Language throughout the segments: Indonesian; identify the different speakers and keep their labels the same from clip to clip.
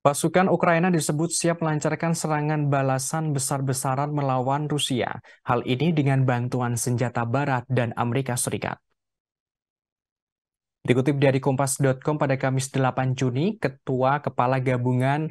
Speaker 1: Pasukan Ukraina disebut siap melancarkan serangan balasan besar-besaran melawan Rusia. Hal ini dengan bantuan senjata Barat dan Amerika Serikat. Dikutip dari Kompas.com pada Kamis 8 Juni, Ketua Kepala Gabungan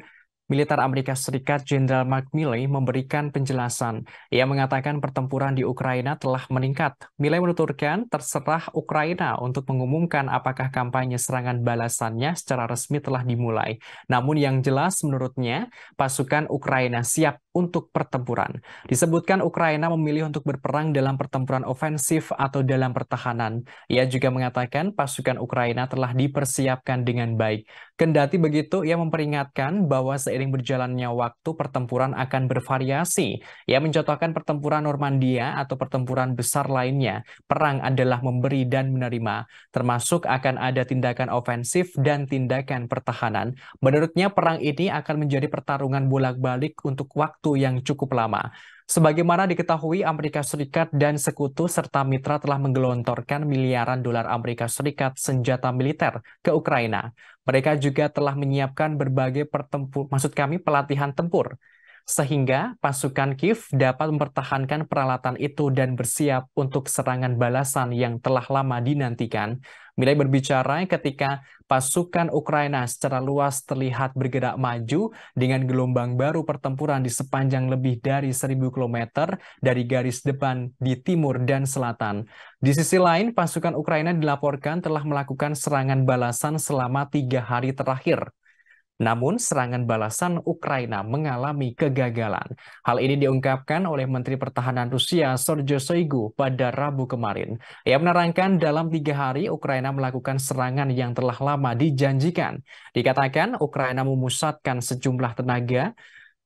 Speaker 1: militer Amerika Serikat Jenderal Mark Milley memberikan penjelasan. Ia mengatakan pertempuran di Ukraina telah meningkat. Milley menuturkan terserah Ukraina untuk mengumumkan apakah kampanye serangan balasannya secara resmi telah dimulai. Namun yang jelas menurutnya pasukan Ukraina siap untuk pertempuran. Disebutkan Ukraina memilih untuk berperang dalam pertempuran ofensif atau dalam pertahanan. Ia juga mengatakan pasukan Ukraina telah dipersiapkan dengan baik. Kendati begitu, ia memperingatkan bahwa seiring berjalannya waktu pertempuran akan bervariasi. Ia mencontohkan pertempuran Normandia atau pertempuran besar lainnya. Perang adalah memberi dan menerima, termasuk akan ada tindakan ofensif dan tindakan pertahanan. Menurutnya perang ini akan menjadi pertarungan bolak-balik untuk waktu waktu yang cukup lama. Sebagaimana diketahui, Amerika Serikat dan sekutu serta mitra telah menggelontorkan miliaran dolar Amerika Serikat senjata militer ke Ukraina. Mereka juga telah menyiapkan berbagai pertempur, maksud kami pelatihan tempur sehingga pasukan Kiev dapat mempertahankan peralatan itu dan bersiap untuk serangan balasan yang telah lama dinantikan. Milai berbicara ketika pasukan Ukraina secara luas terlihat bergerak maju dengan gelombang baru pertempuran di sepanjang lebih dari 1000 km dari garis depan di timur dan selatan. Di sisi lain, pasukan Ukraina dilaporkan telah melakukan serangan balasan selama tiga hari terakhir namun, serangan balasan Ukraina mengalami kegagalan. Hal ini diungkapkan oleh Menteri Pertahanan Rusia Sergei Shoigu pada Rabu kemarin. Ia menerangkan dalam tiga hari Ukraina melakukan serangan yang telah lama dijanjikan. Dikatakan Ukraina memusatkan sejumlah tenaga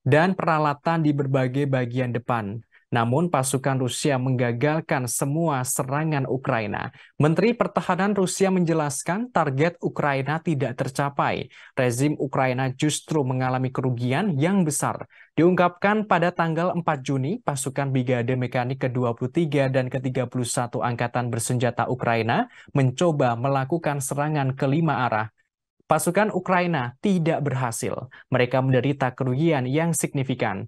Speaker 1: dan peralatan di berbagai bagian depan namun pasukan Rusia menggagalkan semua serangan Ukraina. Menteri Pertahanan Rusia menjelaskan target Ukraina tidak tercapai. Rezim Ukraina justru mengalami kerugian yang besar. Diungkapkan pada tanggal 4 Juni, pasukan Brigade Mekanik ke-23 dan ke-31 Angkatan Bersenjata Ukraina mencoba melakukan serangan kelima arah Pasukan Ukraina tidak berhasil. Mereka menderita kerugian yang signifikan.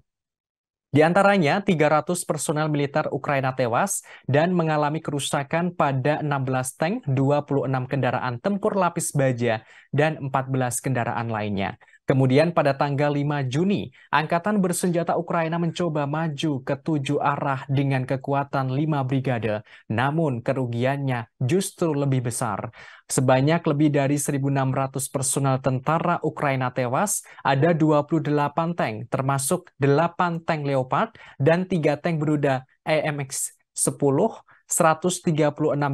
Speaker 1: Di antaranya, 300 personel militer Ukraina tewas dan mengalami kerusakan pada 16 tank, 26 kendaraan tempur lapis baja, dan 14 kendaraan lainnya. Kemudian pada tanggal 5 Juni, Angkatan Bersenjata Ukraina mencoba maju ke tujuh arah dengan kekuatan lima brigade, namun kerugiannya justru lebih besar. Sebanyak lebih dari 1.600 personel tentara Ukraina tewas, ada 28 tank, termasuk 8 tank Leopard dan 3 tank beruda AMX-10, e 136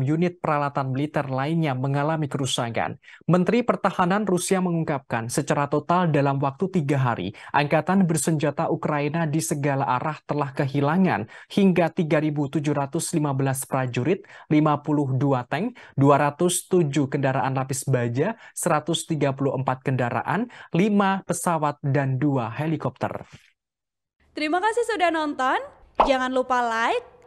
Speaker 1: unit peralatan militer lainnya mengalami kerusakan. Menteri Pertahanan Rusia mengungkapkan secara total dalam waktu tiga hari, angkatan bersenjata Ukraina di segala arah telah kehilangan hingga 3.715 prajurit, 52 tank, 207 kendaraan lapis baja, 134 kendaraan, 5 pesawat, dan 2 helikopter. Terima kasih sudah nonton. Jangan lupa like,